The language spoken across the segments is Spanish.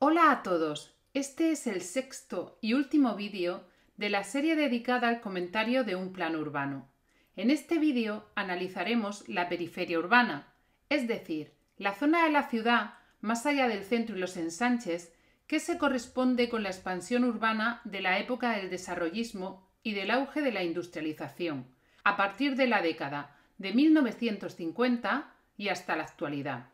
Hola a todos. Este es el sexto y último vídeo de la serie dedicada al comentario de un plan urbano. En este vídeo analizaremos la periferia urbana, es decir, la zona de la ciudad más allá del centro y los ensanches que se corresponde con la expansión urbana de la época del desarrollismo y del auge de la industrialización, a partir de la década de 1950 y hasta la actualidad.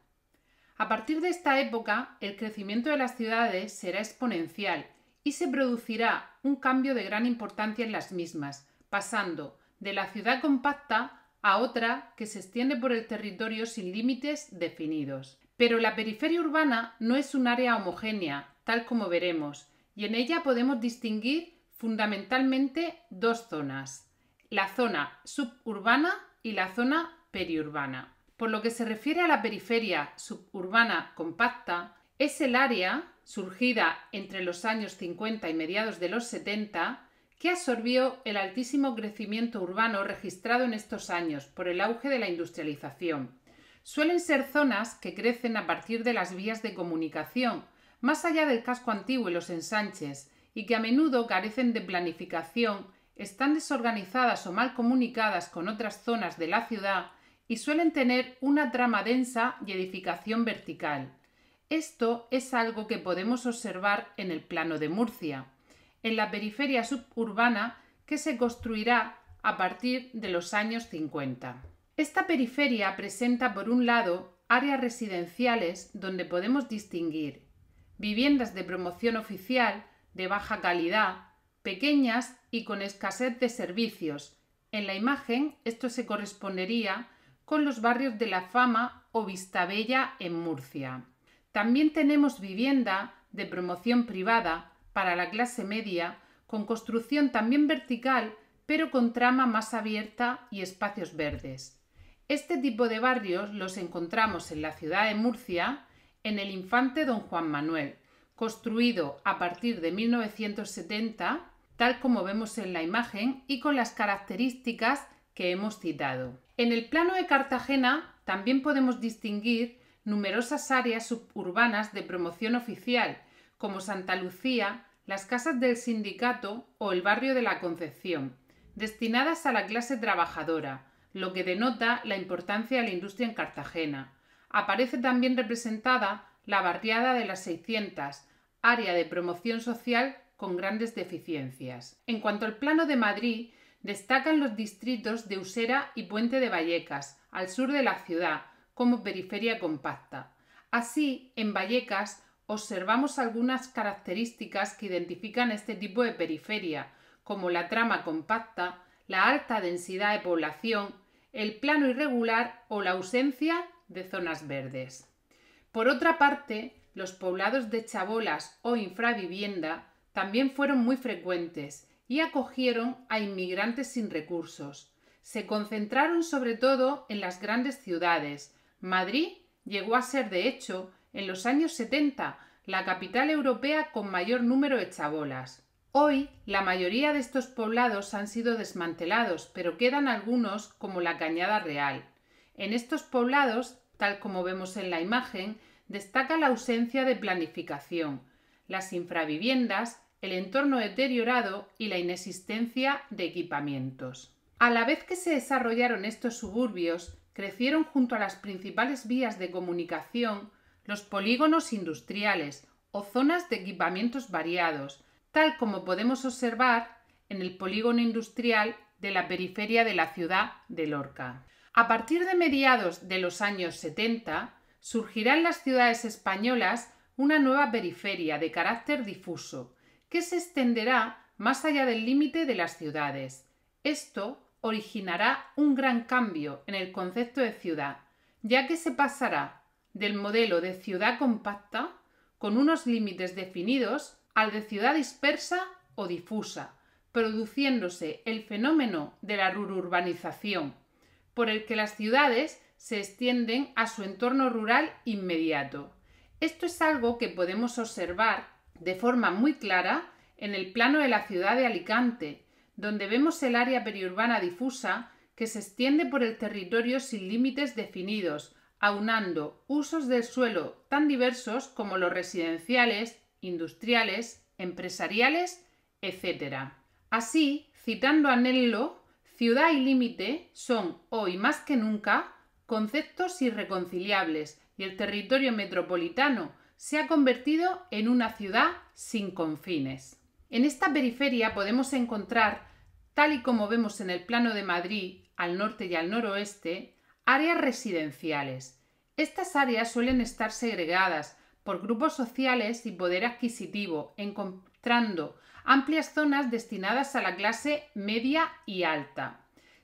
A partir de esta época, el crecimiento de las ciudades será exponencial y se producirá un cambio de gran importancia en las mismas, pasando de la ciudad compacta a otra que se extiende por el territorio sin límites definidos. Pero la periferia urbana no es un área homogénea, tal como veremos, y en ella podemos distinguir fundamentalmente dos zonas, la zona suburbana y la zona periurbana. Por lo que se refiere a la periferia suburbana compacta, es el área surgida entre los años 50 y mediados de los 70 que absorbió el altísimo crecimiento urbano registrado en estos años por el auge de la industrialización. Suelen ser zonas que crecen a partir de las vías de comunicación, más allá del casco antiguo y los ensanches, y que a menudo carecen de planificación están desorganizadas o mal comunicadas con otras zonas de la ciudad y suelen tener una trama densa y edificación vertical. Esto es algo que podemos observar en el plano de Murcia, en la periferia suburbana que se construirá a partir de los años 50. Esta periferia presenta, por un lado, áreas residenciales donde podemos distinguir viviendas de promoción oficial de baja calidad pequeñas y con escasez de servicios. En la imagen esto se correspondería con los barrios de La Fama o Vistabella en Murcia. También tenemos vivienda de promoción privada para la clase media, con construcción también vertical, pero con trama más abierta y espacios verdes. Este tipo de barrios los encontramos en la ciudad de Murcia, en el Infante Don Juan Manuel, construido a partir de 1970 tal como vemos en la imagen y con las características que hemos citado. En el plano de Cartagena también podemos distinguir numerosas áreas suburbanas de promoción oficial, como Santa Lucía, las casas del sindicato o el barrio de la Concepción, destinadas a la clase trabajadora, lo que denota la importancia de la industria en Cartagena. Aparece también representada la barriada de las 600, área de promoción social con grandes deficiencias. En cuanto al plano de Madrid, destacan los distritos de Usera y Puente de Vallecas, al sur de la ciudad, como periferia compacta. Así, en Vallecas observamos algunas características que identifican este tipo de periferia, como la trama compacta, la alta densidad de población, el plano irregular o la ausencia de zonas verdes. Por otra parte, los poblados de chabolas o infravivienda también fueron muy frecuentes y acogieron a inmigrantes sin recursos. Se concentraron sobre todo en las grandes ciudades. Madrid llegó a ser, de hecho, en los años 70, la capital europea con mayor número de chabolas. Hoy la mayoría de estos poblados han sido desmantelados, pero quedan algunos como la Cañada Real. En estos poblados, tal como vemos en la imagen, destaca la ausencia de planificación, las infraviviendas, el entorno deteriorado y la inexistencia de equipamientos. A la vez que se desarrollaron estos suburbios, crecieron junto a las principales vías de comunicación los polígonos industriales o zonas de equipamientos variados, tal como podemos observar en el polígono industrial de la periferia de la ciudad de Lorca. A partir de mediados de los años 70, surgirán las ciudades españolas una nueva periferia de carácter difuso, que se extenderá más allá del límite de las ciudades. Esto originará un gran cambio en el concepto de ciudad, ya que se pasará del modelo de ciudad compacta, con unos límites definidos, al de ciudad dispersa o difusa, produciéndose el fenómeno de la rururbanización, por el que las ciudades se extienden a su entorno rural inmediato. Esto es algo que podemos observar de forma muy clara en el plano de la ciudad de Alicante, donde vemos el área periurbana difusa que se extiende por el territorio sin límites definidos, aunando usos del suelo tan diversos como los residenciales, industriales, empresariales, etc. Así, citando a Nello, ciudad y límite son hoy más que nunca conceptos irreconciliables y el territorio metropolitano se ha convertido en una ciudad sin confines. En esta periferia podemos encontrar, tal y como vemos en el plano de Madrid, al norte y al noroeste, áreas residenciales. Estas áreas suelen estar segregadas por grupos sociales y poder adquisitivo, encontrando amplias zonas destinadas a la clase media y alta.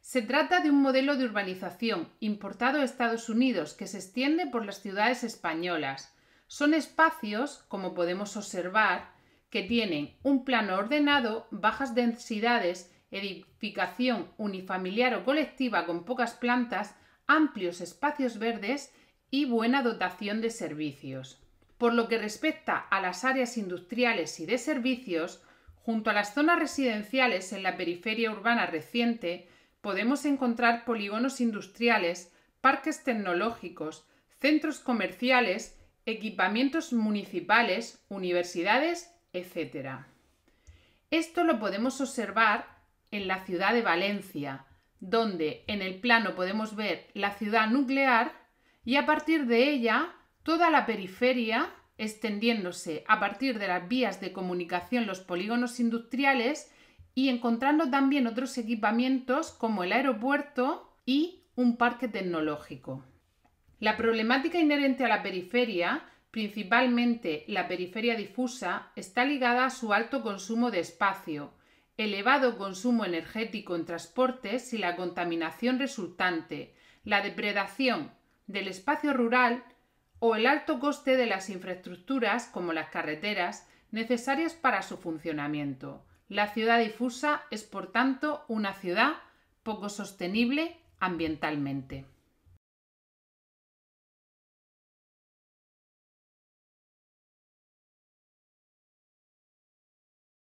Se trata de un modelo de urbanización importado a Estados Unidos que se extiende por las ciudades españolas. Son espacios, como podemos observar, que tienen un plano ordenado, bajas densidades, edificación unifamiliar o colectiva con pocas plantas, amplios espacios verdes y buena dotación de servicios. Por lo que respecta a las áreas industriales y de servicios, junto a las zonas residenciales en la periferia urbana reciente, podemos encontrar polígonos industriales, parques tecnológicos, centros comerciales, equipamientos municipales, universidades, etc. Esto lo podemos observar en la ciudad de Valencia, donde en el plano podemos ver la ciudad nuclear y a partir de ella toda la periferia, extendiéndose a partir de las vías de comunicación los polígonos industriales y encontrando también otros equipamientos como el aeropuerto y un parque tecnológico. La problemática inherente a la periferia, principalmente la periferia difusa, está ligada a su alto consumo de espacio, elevado consumo energético en transportes y la contaminación resultante, la depredación del espacio rural o el alto coste de las infraestructuras como las carreteras necesarias para su funcionamiento. La ciudad difusa es, por tanto, una ciudad poco sostenible ambientalmente.